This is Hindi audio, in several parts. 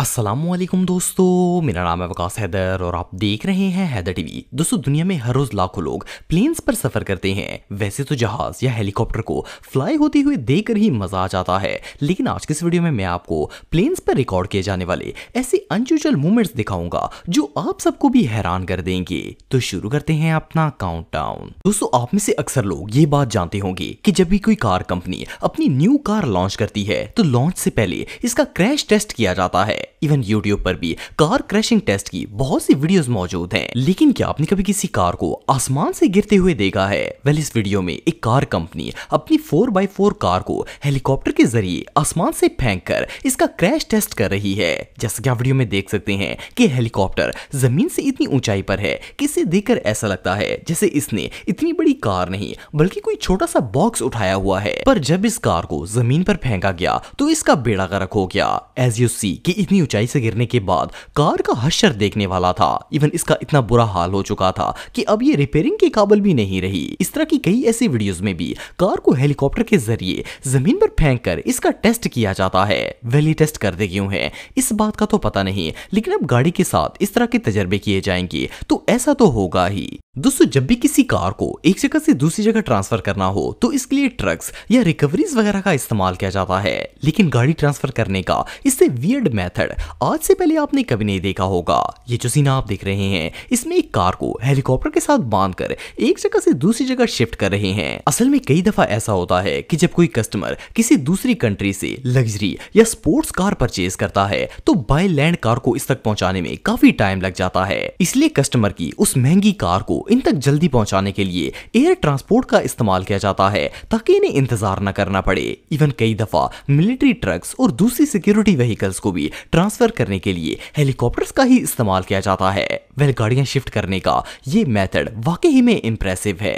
असलम दोस्तों मेरा नाम है वकास हैदर और आप देख रहे हैं हैदर टीवी दोस्तों दुनिया में हर रोज़ लाखों लोग प्लेन्स पर सफ़र करते हैं वैसे तो जहाज़ या हेलीकॉप्टर को फ्लाई होते हुए देखकर ही मज़ा आ जाता है लेकिन आज के इस वीडियो में मैं आपको प्लेन्स पर रिकॉर्ड किए जाने वाले ऐसे अनयूजल मूवमेंट्स दिखाऊंगा जो आप सबको भी हैरान कर देंगे तो शुरू करते हैं अपना काउंट दोस्तों आप में से अक्सर लोग ये बात जानते होंगे की जब भी कोई कार कंपनी अपनी न्यू कार लॉन्च करती है तो लॉन्च से पहले इसका क्रैश टेस्ट किया जाता है इवन यूट्यूब पर भी कार क्रैशिंग टेस्ट की बहुत सी वीडियोस मौजूद हैं लेकिन क्या आपने कभी किसी कार को आसमान से गिरते हुए देखा है वेल इस वीडियो में एक कार कंपनी अपनी फोर बाई फोर कार को हेलीकॉप्टर के जरिए आसमान से फेंक कर इसका क्रैश टेस्ट कर रही है जैसा कि आप वीडियो में देख सकते हैं कि हेलीकॉप्टर जमीन से इतनी ऊंचाई पर है कि इसे देखकर ऐसा लगता है जैसे इसने इतनी बड़ी कार नहीं बल्कि कोई छोटा सा बॉक्स उठाया हुआ है पर जब इस कार को जमीन पर फेंका गया तो इसका बेड़ा गर्क हो गया एज यू सी की इतनी ऊंचाई से गिरने के बाद कार का हशर देखने वाला था इवन इसका इतना बुरा हाल हो चुका था कि अब ये रिपेयरिंग के काबल भी नहीं रही इस तरह की कई ऐसी वीडियोस में भी कार को हेलीकॉप्टर के जरिए जमीन पर फेंक कर इसका टेस्ट किया जाता है वैली टेस्ट करते क्यों है इस बात का तो पता नहीं लेकिन अब गाड़ी के साथ इस तरह के तजर्बे किए जाएंगे तो ऐसा तो होगा ही दोस्तों जब भी किसी कार को एक जगह से दूसरी जगह ट्रांसफर करना हो तो इसके लिए ट्रक्स या रिकवरीज वगैरह का इस्तेमाल किया जाता है लेकिन गाड़ी ट्रांसफर करने का इससे वियर्ड मेथड आज से पहले आपने कभी नहीं देखा होगा ये जो सीना आप देख रहे हैं इसमें एक कार को हेलीकॉप्टर के साथ बांध कर एक जगह से दूसरी जगह शिफ्ट कर रहे हैं असल में कई दफा ऐसा होता है कि जब कोई कस्टमर किसी दूसरी कंट्री से लग्जरी या स्पोर्ट्स कार परचेज करता है तो बाय लैंड कार को इस तक पहुंचाने में काफी टाइम लग जाता है इसलिए कस्टमर की उस महंगी कार को इन तक जल्दी पहुंचाने के लिए एयर ट्रांसपोर्ट का इस्तेमाल किया जाता है ताकि इन्हें इंतजार न करना पड़े इवन कई दफा मिलिट्री ट्रक्स और दूसरी सिक्योरिटी व्हीकल्स को भी ट्रांस ट्रांसफर करने के लिए हेलीकॉप्टर्स का ही इस्तेमाल किया जाता है वेल गाड़ियां शिफ्ट करने का ये मेथड वाकई में इम्प्रेसिव है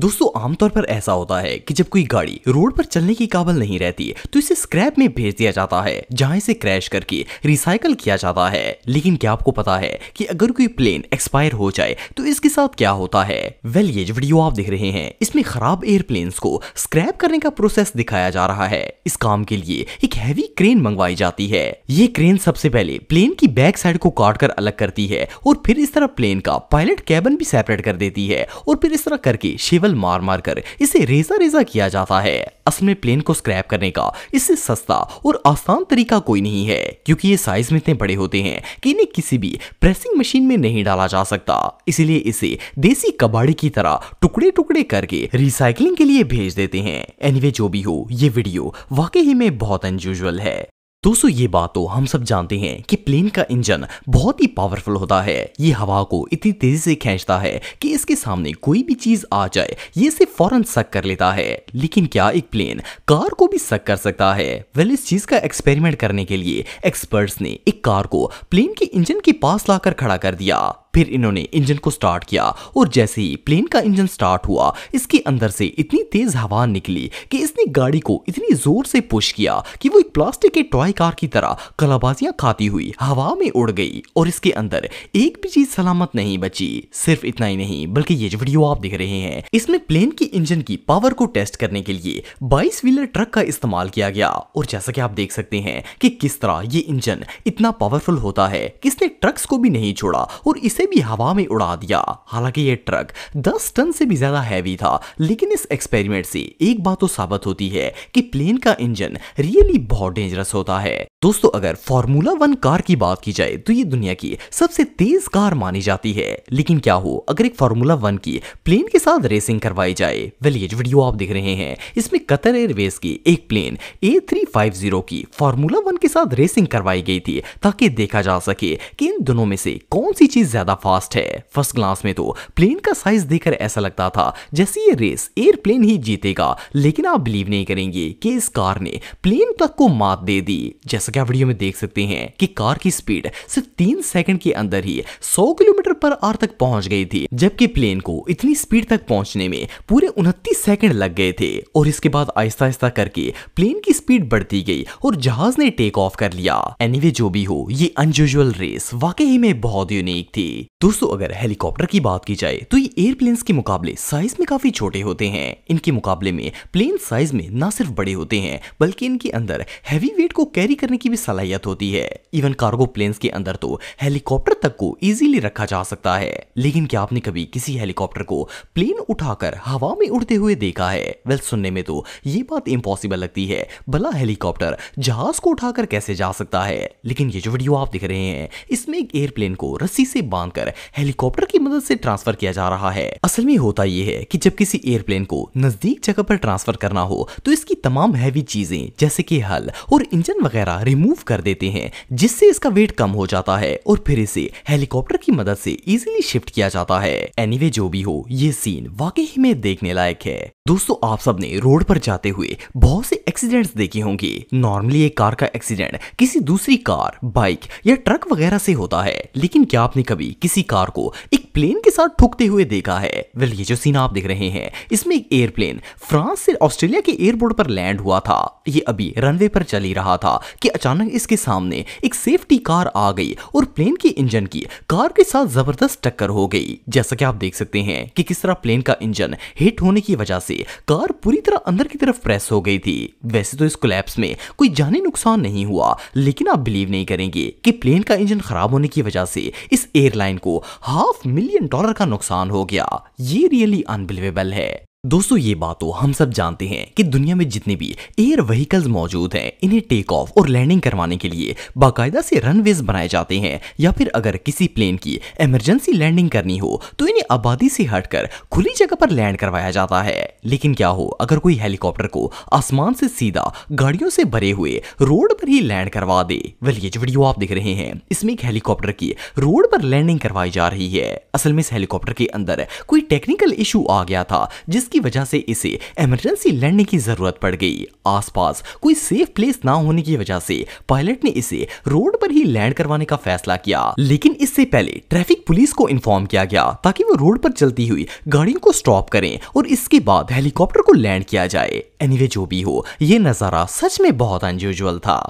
दोस्तों आमतौर पर ऐसा होता है कि जब कोई गाड़ी रोड पर चलने की काबल नहीं रहती तो इसे स्क्रैप में भेज दिया जाता है जहां इसे क्रैश करके रिसाइकल किया जाता है लेकिन क्या आपको पता है कि अगर कोई प्लेन एक्सपायर हो जाए तो इसके साथ क्या होता है वेल ये जो वीडियो आप देख रहे हैं इसमें खराब एयरप्लेन को स्क्रैप करने का प्रोसेस दिखाया जा रहा है इस काम के लिए एक हैवी क्रेन मंगवाई जाती है ये क्रेन सबसे पहले प्लेन की बैक साइड को काट कर अलग करती है और फिर इस तरह प्लेन का पायलट कैबन भी सेपरेट कर देती है और फिर इस तरह करके शेवर मार्बल मार मार कर इसे रेजा रेजा किया जाता है असल में प्लेन को स्क्रैप करने का इससे सस्ता और आसान तरीका कोई नहीं है क्योंकि ये साइज में इतने बड़े होते हैं कि इन्हें किसी भी प्रेसिंग मशीन में नहीं डाला जा सकता इसीलिए इसे देसी कबाड़ी की तरह टुकड़े टुकड़े करके रिसाइकलिंग के लिए भेज देते हैं एनीवे anyway, जो भी हो ये वीडियो वाकई में बहुत अनयूजल है दोस्तों ये बात तो हम सब जानते हैं कि प्लेन का इंजन बहुत ही पावरफुल होता है ये हवा को इतनी तेजी से खींचता है कि इसके सामने कोई भी चीज आ जाए ये इसे फौरन सक कर लेता है लेकिन क्या एक प्लेन कार को भी सक कर सकता है वेल इस चीज का एक्सपेरिमेंट करने के लिए एक्सपर्ट्स ने एक कार को प्लेन के इंजन के पास लाकर खड़ा कर दिया फिर इन्होंने इंजन को स्टार्ट किया और जैसे ही प्लेन का इंजन स्टार्ट हुआ इसके अंदर से इतनी तेज हवा निकली कि इसने गाड़ी को इतनी जोर से पुश किया कि वो एक प्लास्टिक के टॉय कार की तरह कलाबाजियां खाती हुई हवा में उड़ गई और इसके अंदर एक भी चीज सलामत नहीं बची सिर्फ इतना ही नहीं बल्कि ये जो वीडियो आप देख रहे हैं इसमें प्लेन की इंजन की पावर को टेस्ट करने के लिए बाईस व्हीलर ट्रक का इस्तेमाल किया गया और जैसा कि आप देख सकते हैं कि किस तरह ये इंजन इतना पावरफुल होता है कि इसने ट्रक्स को भी नहीं छोड़ा और इसे भी हवा में उड़ा दिया हालांकि ये ट्रक 10 टन से भी ज्यादा हैवी था लेकिन इस एक्सपेरिमेंट से एक बात तो साबित होती है कि प्लेन का इंजन रियली बहुत डेंजरस होता है दोस्तों अगर फॉर्मूला वन कार की बात की जाए तो ये दुनिया की सबसे तेज कार मानी जाती है लेकिन क्या हो अगर एक फॉर्मूला वन की प्लेन के साथ रेसिंग करवाई जाए वेल ये वीडियो आप देख रहे हैं इसमें कतर एयरवेज की एक plane A three five zero की फॉर्मूला वन के साथ रेसिंग करवाई गई थी ताकि देखा जा सके कि इन दोनों में से कौन सी चीज ज्यादा फास्ट है फर्स्ट क्लास में तो प्लेन का साइज देखकर ऐसा लगता था जैसे ये रेस एयरप्लेन ही जीतेगा लेकिन आप बिलीव नहीं करेंगे कि इस कार ने प्लेन तक को मात दे दी जैसा कि आप वीडियो में देख सकते हैं कि कार की स्पीड सिर्फ तीन सेकंड के अंदर ही सौ किलोमीटर पर आर तक पहुंच गई थी जबकि प्लेन को इतनी स्पीड तक पहुंचने में पूरे उनतीस सेकंड लग गए थे और इसके बाद आहिस्ता आहिस्ता करके प्लेन की स्पीड बढ़ती गई और जहाज ने टेक ऑफ कर लिया एनीवे anyway, जो भी हो ये अनयूजल रेस वाकई में बहुत यूनिक थी दोस्तों अगर हेलीकॉप्टर की बात की जाए तो ये एयरप्लेन के मुकाबले साइज में काफी छोटे होते हैं इनके मुकाबले में प्लेन साइज में ना सिर्फ बड़े होते हैं बल्कि इनके अंदर हैवी वेट को कैरी करने की भी सलाहियत होती है इवन कार्गो प्लेन के अंदर तो हेलीकॉप्टर तक को इजीली रखा जा सकता है लेकिन क्या आपने कभी किसी हेलीकॉप्टर को प्लेन उठाकर हवा में उड़ते हुए देखा है वेल सुनने में तो ये बात इम्पॉसिबल लगती है भला हेलीकॉप्टर जहाज को उठाकर कैसे जा सकता है लेकिन ये जो वीडियो आप देख रहे हैं इसमें एक एयरप्लेन को रस्सी से बांध नुकसान कर हेलीकॉप्टर की मदद से ट्रांसफर किया जा रहा है असल में होता यह है कि जब किसी एयरप्लेन को नजदीक जगह पर ट्रांसफर करना हो तो इसकी तमाम हैवी चीजें जैसे कि हल और इंजन वगैरह रिमूव कर देते हैं जिससे इसका वेट कम हो जाता है और फिर इसे हेलीकॉप्टर की मदद से इजीली शिफ्ट किया जाता है एनी anyway, जो भी हो ये सीन वाकई में देखने लायक है दोस्तों आप सब ने रोड पर जाते हुए बहुत से एक्सीडेंट्स देखे होंगे नॉर्मली एक कार का एक्सीडेंट किसी दूसरी कार बाइक या ट्रक वगैरह से होता है लेकिन क्या आपने कभी किसी कार को एक प्लेन के साथ ठुकते हुए देखा है वेल ये जो सीन आप देख रहे हैं इसमें एक एयरप्लेन फ्रांस से ऑस्ट्रेलिया के एयरपोर्ट पर लैंड हुआ था ये अभी रनवे पर चल ही रहा था कि अचानक इसके सामने एक सेफ्टी कार आ गई और प्लेन के इंजन की कार के साथ जबरदस्त टक्कर हो गई जैसा कि आप देख सकते हैं कि किस तरह प्लेन का इंजन हिट होने की वजह से कार पूरी तरह अंदर की तरफ प्रेस हो गई थी वैसे तो इस कोलैप्स में कोई जानी नुकसान नहीं हुआ लेकिन आप बिलीव नहीं करेंगे कि प्लेन का इंजन खराब होने की वजह से इस एयरलाइन एयरलाइन को हाफ मिलियन डॉलर का नुकसान हो गया ये रियली अनबिलीवेबल है दोस्तों ये बात तो हम सब जानते हैं कि दुनिया में जितने भी एयर व्हीकल्स मौजूद हैं इन्हें टेक ऑफ और लैंडिंग करवाने के लिए बाकायदा से रनवेज बनाए जाते हैं या फिर अगर किसी प्लेन की इमरजेंसी लैंडिंग करनी हो तो इन्हें आबादी से हटकर खुली जगह पर लैंड करवाया जाता है लेकिन क्या हो अगर कोई हेलीकॉप्टर को आसमान से सीधा गाड़ियों से भरे हुए रोड पर ही लैंड करवा दे वेल ये जो वीडियो आप देख रहे हैं इसमें एक हेलीकॉप्टर की रोड पर लैंडिंग करवाई जा रही है असल में इस हेलीकॉप्टर के अंदर कोई टेक्निकल इशू आ गया था जिसकी की वजह से इसे इमरजेंसी लड़ने की जरूरत पड़ गई आसपास कोई सेफ प्लेस ना होने की वजह से पायलट ने इसे रोड पर ही लैंड करवाने का फैसला किया लेकिन इससे पहले ट्रैफिक पुलिस को इन्फॉर्म किया गया ताकि वो रोड पर चलती हुई गाड़ियों को स्टॉप करें और इसके बाद हेलीकॉप्टर को लैंड किया जाए एनीवे anyway, जो भी हो ये नजारा सच में बहुत अनयूजल था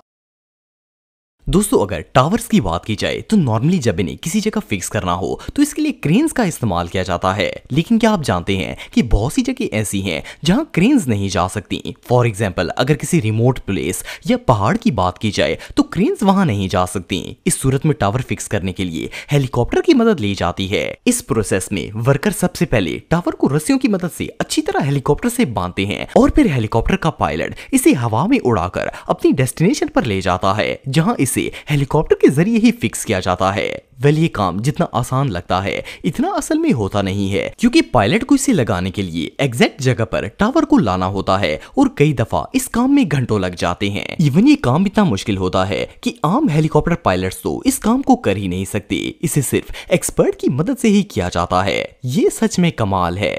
दोस्तों अगर टावर्स की बात की जाए तो नॉर्मली जब इन्हें किसी जगह फिक्स करना हो तो इसके लिए क्रेन्स का इस्तेमाल किया जाता है लेकिन क्या आप जानते हैं कि बहुत सी जगह ऐसी हैं जहां क्रेन्स नहीं जा सकती फॉर एग्जाम्पल अगर किसी रिमोट प्लेस या पहाड़ की बात की जाए तो क्रेन्स वहां नहीं जा सकती इस सूरत में टावर फिक्स करने के लिए हेलीकॉप्टर की मदद ली जाती है इस प्रोसेस में वर्कर सबसे पहले टावर को रस्सियों की मदद से अच्छी तरह हेलीकॉप्टर से बांधते हैं और फिर हेलीकॉप्टर का पायलट इसे हवा में उड़ाकर अपनी डेस्टिनेशन पर ले जाता है जहाँ इस इसे हेलीकॉप्टर के जरिए ही फिक्स किया जाता है वेल ये काम जितना आसान लगता है इतना असल में होता नहीं है क्योंकि पायलट को इसे लगाने के लिए एग्जैक्ट जगह पर टावर को लाना होता है और कई दफा इस काम में घंटों लग जाते हैं इवन ये काम इतना मुश्किल होता है कि आम हेलीकॉप्टर पायलट्स तो इस काम को कर ही नहीं सकते इसे सिर्फ एक्सपर्ट की मदद से ही किया जाता है ये सच में कमाल है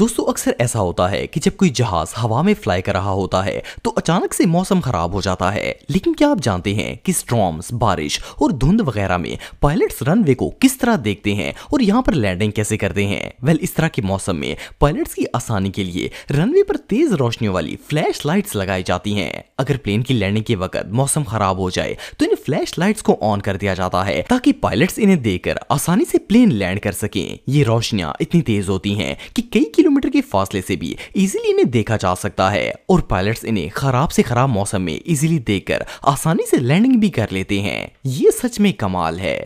दोस्तों अक्सर ऐसा होता है कि जब कोई जहाज हवा में फ्लाई कर रहा होता है तो अचानक से मौसम खराब हो जाता है लेकिन क्या आप जानते हैं कि स्ट्रॉम्स बारिश और धुंध वगैरह में पायलट्स रनवे को किस तरह देखते हैं और यहाँ पर लैंडिंग कैसे करते हैं वेल इस तरह के मौसम में पायलट्स की आसानी के लिए रनवे पर तेज रोशनी वाली फ्लैश लाइट्स लगाई जाती है अगर प्लेन की लैंडिंग के वक्त मौसम खराब हो जाए तो इन फ्लैश लाइट्स को ऑन कर दिया जाता है ताकि पायलट्स इन्हें देखकर आसानी से प्लेन लैंड कर सके ये रोशनियाँ इतनी तेज होती है की कई किलोमीटर के फासले से भी इजीली इन्हें देखा जा सकता है और पायलट्स इन्हें खराब से खराब मौसम में इजीली देखकर आसानी से लैंडिंग भी कर लेते हैं ये सच में कमाल है